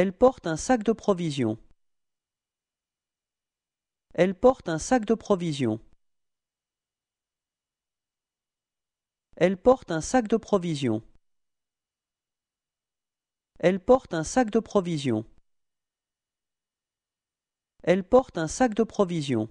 Elle porte un sac de provisions. Elle porte un sac de provisions. Elle porte un sac de provisions. Elle porte un sac de provisions. Elle porte un sac de provisions.